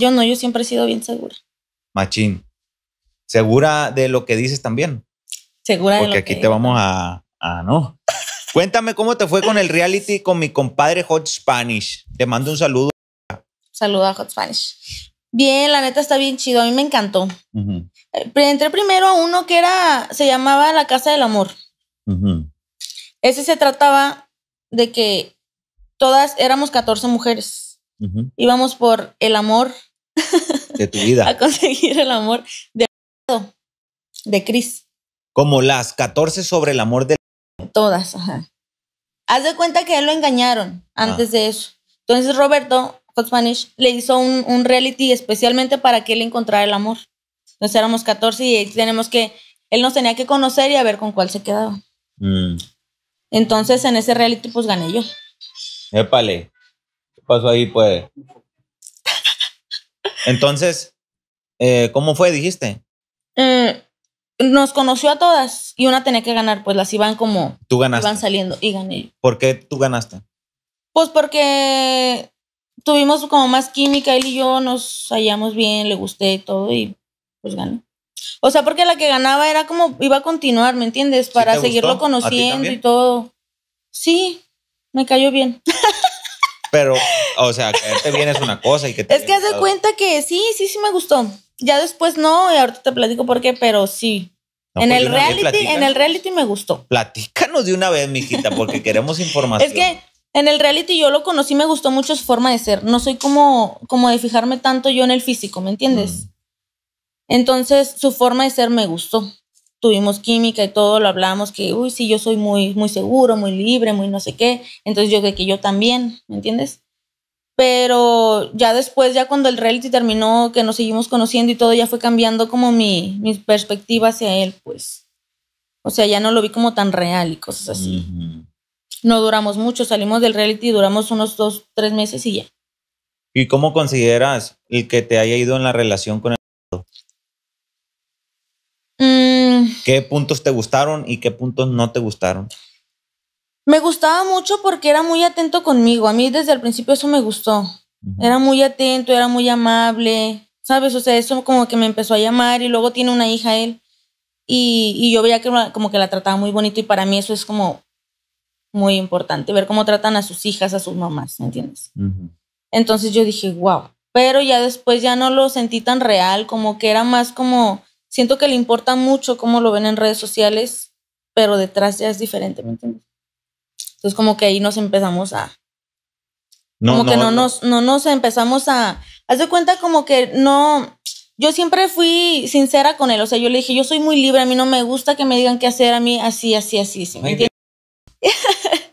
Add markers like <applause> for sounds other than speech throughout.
Yo no, yo siempre he sido bien segura. Machín. ¿Segura de lo que dices también? Segura Porque de lo aquí te vamos a, Ah, no. Cuéntame cómo te fue con el reality con mi compadre Hot Spanish. Te mando un saludo. Saludo a Hot Spanish. Bien, la neta está bien chido. A mí me encantó. Entré primero a uno que era, se llamaba La Casa del Amor. Ese se trataba de que todas éramos 14 mujeres Íbamos por el amor. <laughs> De tu vida. a conseguir el amor de, de Cris. Como las 14 sobre el amor de... Todas, Haz de cuenta que él lo engañaron antes ah. de eso. Entonces Roberto le hizo un, reality especialmente para que él encontrara el amor. Entonces éramos 14 y tenemos que... Él nos tenía que conocer y a ver con cuál se quedaba. Mm. Entonces en ese reality pues gané yo. Épale pasó ahí, pues? Entonces, eh, ¿cómo fue, dijiste? Eh, nos conoció a todas y una tenía que ganar, pues las iban como... Tú ganaste. Iban saliendo y gané. ¿Por qué tú ganaste? Pues porque tuvimos como más química, él y yo nos hallamos bien, le gusté todo y pues gané. O sea, porque la que ganaba era como iba a continuar, ¿me entiendes? Para seguirlo conociendo y todo. Sí, me cayó bien. <laughs> Pero, o sea, caerte bien es una cosa y que te Es que haz de cuenta que sí, sí, sí me gustó. Ya después no, y ahorita te platico por qué, pero sí. en, pues, el reality, en el reality me gustó. Platícanos de una vez, mijita, porque queremos información. Es que en el reality yo lo conocí, me gustó mucho su forma de ser. No soy como, como de fijarme tanto yo en el físico, ¿me entiendes? Mm. Entonces, su forma de ser me gustó tuvimos química y todo, lo hablábamos que, uy, sí, yo soy muy, muy seguro, muy libre, muy no sé qué. Entonces yo que yo también, ¿me entiendes? Pero ya después, ya cuando el reality terminó, que nos seguimos conociendo y todo, ya fue cambiando como mi, perspectiva hacia él, pues. O sea, ya no lo vi como tan real y cosas así. No duramos mucho, salimos del reality, duramos unos dos, tres meses y ya. ¿Y cómo consideras el que te haya ido en la relación con el... Mm, ¿Qué puntos te gustaron y qué puntos no te gustaron? Me gustaba mucho porque era muy atento conmigo. A mí desde el principio eso me gustó. Era muy atento, era muy amable, ¿sabes? O sea, eso como que me empezó a llamar y luego tiene una hija él. Y, yo veía que como que la trataba muy bonito y para mí eso es como muy importante, ver cómo tratan a sus hijas, a sus mamás, ¿me entiendes? Entonces yo dije, wow. Pero ya después ya no lo sentí tan real, como que era más como siento que le importa mucho cómo lo ven en redes sociales, pero detrás ya es diferente, ¿me entiendes? Entonces como que ahí nos empezamos a... No, como que no, nos, no nos empezamos a... Haz de cuenta como que no... Yo siempre fui sincera con él, o sea, yo le dije, yo soy muy libre, a mí no me gusta que me digan qué hacer a mí así, así, así, ¿me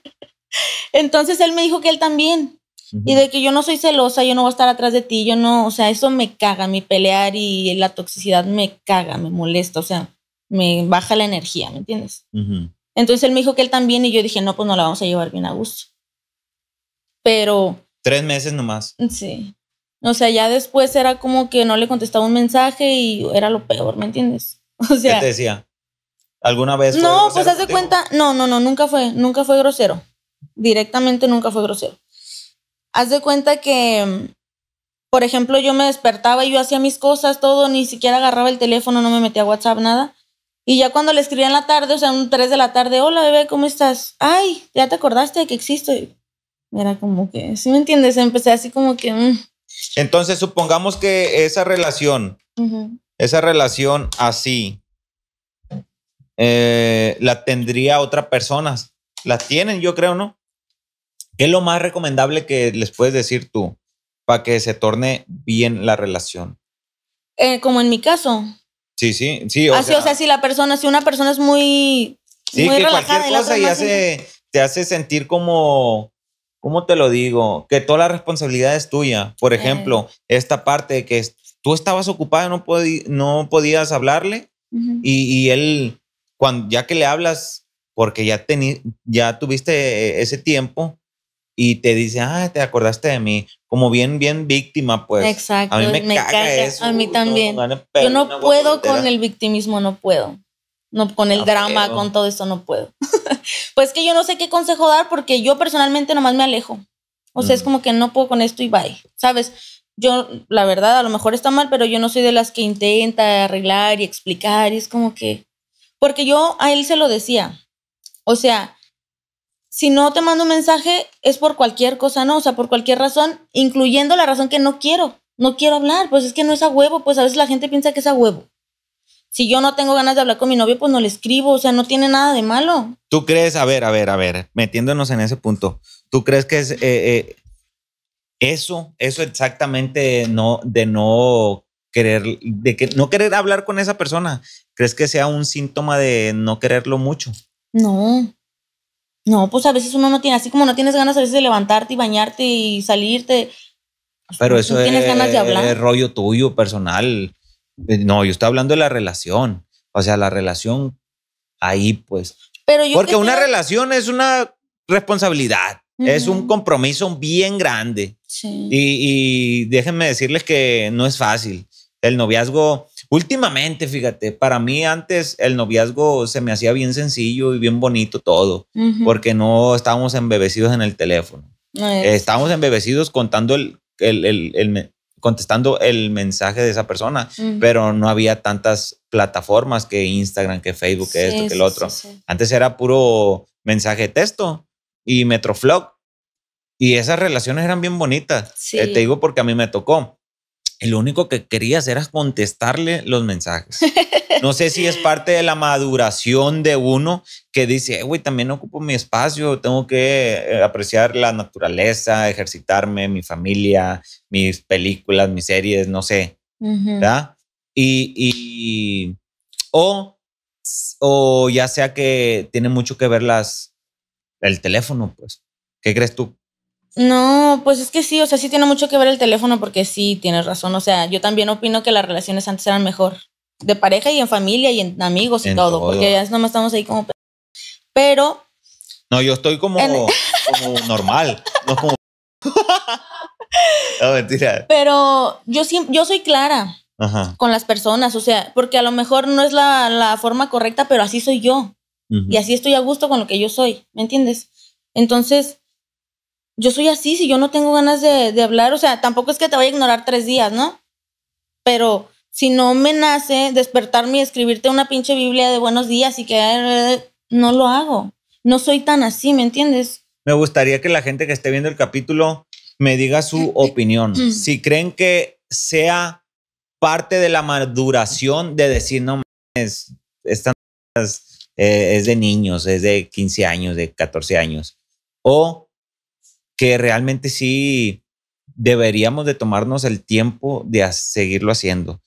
<laughs> Entonces él me dijo que él también, y de que yo no soy celosa, yo no voy a estar atrás de ti, yo no, o sea, eso me caga, mi pelear y la toxicidad me caga, me molesta, o sea, me baja la energía, ¿me entiendes? Entonces él me dijo que él también y yo dije, no, pues no la vamos a llevar bien a gusto. Pero... Tres meses nomás. Sí. O sea, ya después era como que no le contestaba un mensaje y era lo peor, ¿me entiendes? <laughs> O sea... ¿Qué te decía? ¿Alguna vez? no, pues haz de cuenta, no, no, no, nunca fue, nunca fue grosero. Directamente nunca fue grosero haz de cuenta que, por ejemplo, yo me despertaba y yo hacía mis cosas, todo, ni siquiera agarraba el teléfono, no me metía a WhatsApp, nada. Y ya cuando le escribía en la tarde, o sea, un 3 de la tarde, hola bebé, ¿cómo estás? Ay, ya te acordaste de que existo. era como que, ¿sí me entiendes? Empecé así como que... Mm. Entonces, supongamos que esa relación, esa relación así, eh, la tendría otra persona. La tienen, yo creo, ¿no? ¿Qué es lo más recomendable que les puedes decir tú para que se torne bien la relación? Eh, como en mi caso. Sí, sí, sí. O, Así, sea, o sea, si la persona, si una persona es muy, sí, muy que cualquier cosa y, hace, te hace sentir como, ¿cómo te lo digo? Que toda la responsabilidad es tuya. Por eh. ejemplo, esta parte de que tú estabas ocupada, no, no podías hablarle y, él, cuando, ya que le hablas, porque ya, ya tuviste eh, ese tiempo, y te dice, ah, te acordaste de mí, como bien, bien víctima, pues. Exacto. A mí me, caga, eso. A mí también. Yo no puedo con el victimismo, no puedo. No, con el drama, con todo eso no puedo. <laughs> pues que yo no sé qué consejo dar porque yo personalmente nomás me alejo. O sea, es mm. como que no puedo con esto y bye. ¿Sabes? Yo, la verdad, a lo mejor está mal, pero yo no soy de las que intenta arreglar y explicar. Y es como que. Porque yo a él se lo decía. O sea, si no te mando un mensaje es por cualquier cosa, ¿no? O sea, por cualquier razón, incluyendo la razón que no quiero, no quiero hablar, pues es que no es a huevo, pues a veces la gente piensa que es a huevo. Si yo no tengo ganas de hablar con mi novio, pues no le escribo, o sea, no tiene nada de malo. ¿Tú crees, a ver, a ver, a ver, metiéndonos en ese punto, ¿tú crees que es eh, eh, eso, eso exactamente no, de no querer, de que no querer hablar con esa persona? ¿Crees que sea un síntoma de no quererlo mucho? No, no, pues a veces uno no tiene, así como no tienes ganas a veces de levantarte y bañarte y salirte. Pues, Pero eso no es, ganas de rollo tuyo, personal. Eh, no, yo estoy hablando de la relación. O sea, la relación ahí, pues. Pero Porque una relación es una responsabilidad, es un compromiso bien grande. y déjenme decirles que no es fácil. El noviazgo Últimamente, fíjate, para mí antes el noviazgo se me hacía bien sencillo y bien bonito todo, porque no estábamos embebecidos en el teléfono. estábamos embebecidos contando el, el, contestando el mensaje de esa persona, pero no había tantas plataformas que Instagram, que Facebook, que esto, que el otro. Antes era puro mensaje de texto y Metroflog. Y esas relaciones eran bien bonitas. Eh, te digo porque a mí me tocó. El único que querías era contestarle los mensajes. No sé si es parte de la maduración de uno que dice, güey, también ocupo mi espacio, tengo que eh, apreciar la naturaleza, ejercitarme, mi familia, mis películas, mis series, no sé. Y, y o, ya sea que tiene mucho que ver el teléfono, pues. ¿Qué crees tú? No, pues es que sí, o sea, sí tiene mucho que ver el teléfono porque sí, tienes razón. O sea, yo también opino que las relaciones antes eran mejor. De pareja y en familia y en amigos y todo, Porque ya no estamos ahí como... Pero... No, yo estoy como, <laughs> normal. no como... <laughs> no, mentira. Pero yo, yo soy clara con las personas. O sea, porque a lo mejor no es la, forma correcta, pero así soy yo. Y así estoy a gusto con lo que yo soy. ¿Me entiendes? Entonces yo soy así, si yo no tengo ganas de, hablar, o sea, tampoco es que te vaya a ignorar tres días, ¿no? Pero si no me nace despertarme y escribirte una pinche Biblia de buenos días y que eh, eh, no lo hago. No soy tan así, ¿me entiendes? Me gustaría que la gente que esté viendo el capítulo me diga su mm. opinión. Mm. si creen que sea parte de la maduración de decir, no, es, eh, estas de niños, es de 15 años, de 14 años. O que realmente sí deberíamos de tomarnos el tiempo de seguirlo haciendo.